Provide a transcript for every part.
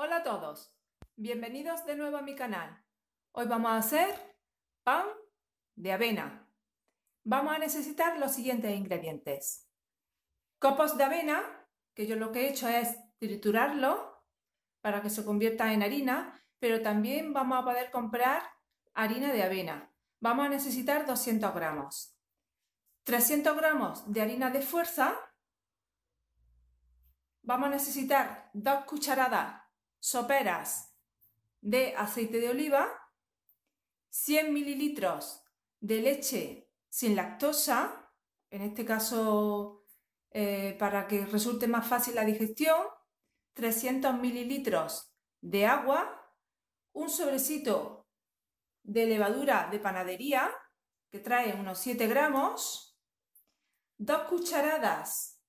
Hola a todos, bienvenidos de nuevo a mi canal. Hoy vamos a hacer pan de avena. Vamos a necesitar los siguientes ingredientes. Copos de avena, que yo lo que he hecho es triturarlo para que se convierta en harina, pero también vamos a poder comprar harina de avena. Vamos a necesitar 200 gramos. 300 gramos de harina de fuerza. Vamos a necesitar dos cucharadas soperas de aceite de oliva, 100 mililitros de leche sin lactosa, en este caso eh, para que resulte más fácil la digestión, 300 mililitros de agua, un sobrecito de levadura de panadería que trae unos 7 gramos, dos cucharadas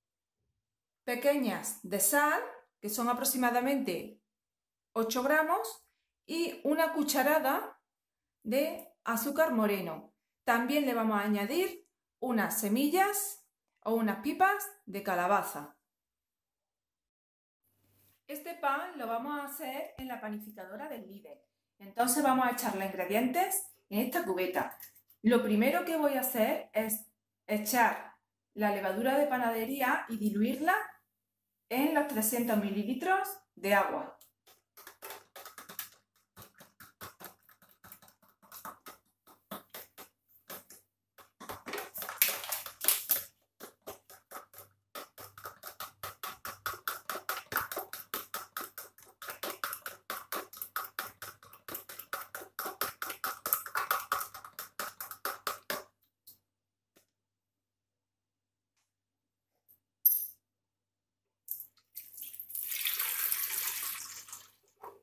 pequeñas de sal, que son aproximadamente 8 gramos y una cucharada de azúcar moreno. También le vamos a añadir unas semillas o unas pipas de calabaza. Este pan lo vamos a hacer en la panificadora del líder. Entonces vamos a echar los ingredientes en esta cubeta. Lo primero que voy a hacer es echar la levadura de panadería y diluirla en los 300 mililitros de agua.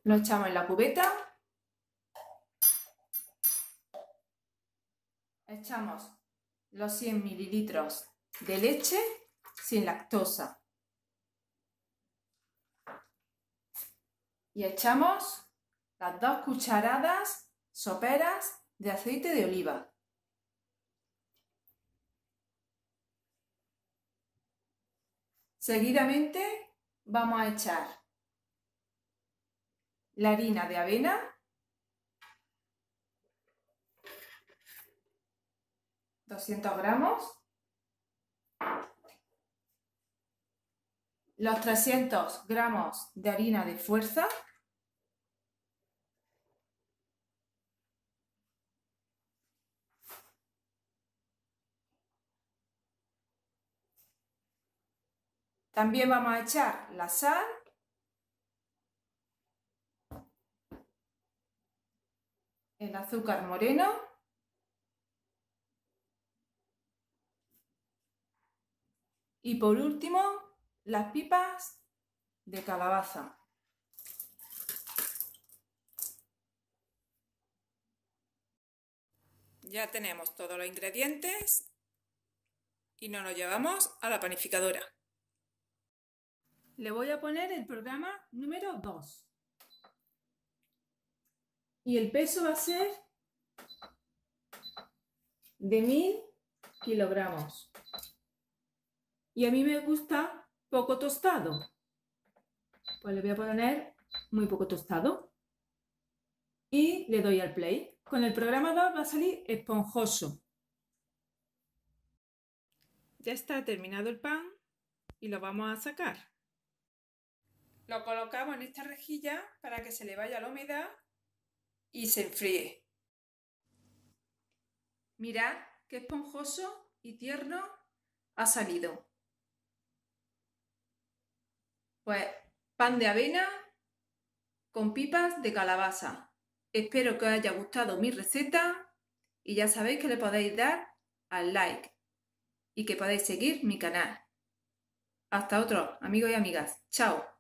Lo echamos en la cubeta. Echamos los 100 mililitros de leche sin lactosa. Y echamos las dos cucharadas soperas de aceite de oliva. Seguidamente vamos a echar la harina de avena, ¿200 gramos? Los 300 gramos de harina de fuerza. También vamos a echar la sal el azúcar moreno. Y por último, las pipas de calabaza. Ya tenemos todos los ingredientes y nos lo llevamos a la panificadora. Le voy a poner el programa número 2 y el peso va a ser de 1000 kilogramos. Y a mí me gusta poco tostado. Pues le voy a poner muy poco tostado. Y le doy al play. Con el programador va a salir esponjoso. Ya está terminado el pan y lo vamos a sacar. Lo colocamos en esta rejilla para que se le vaya la humedad y se enfríe. Mirad qué esponjoso y tierno ha salido. Pues pan de avena con pipas de calabaza. Espero que os haya gustado mi receta y ya sabéis que le podéis dar al like y que podéis seguir mi canal. Hasta otro, amigos y amigas. Chao.